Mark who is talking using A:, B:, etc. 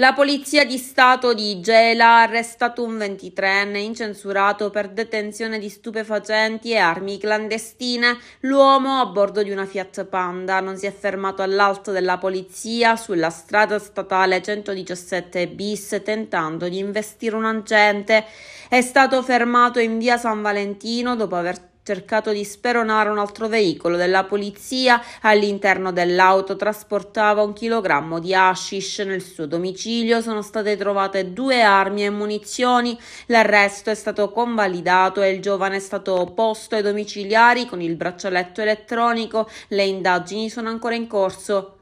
A: La polizia di Stato di Gela ha arrestato un 23enne incensurato per detenzione di stupefacenti e armi clandestine. L'uomo a bordo di una Fiat Panda non si è fermato all'alto della polizia sulla strada statale 117 bis tentando di investire un agente. È stato fermato in via San Valentino dopo aver cercato di speronare un altro veicolo della polizia. All'interno dell'auto trasportava un chilogrammo di hashish. Nel suo domicilio sono state trovate due armi e munizioni. L'arresto è stato convalidato e il giovane è stato posto ai domiciliari con il braccialetto elettronico. Le indagini sono ancora in corso.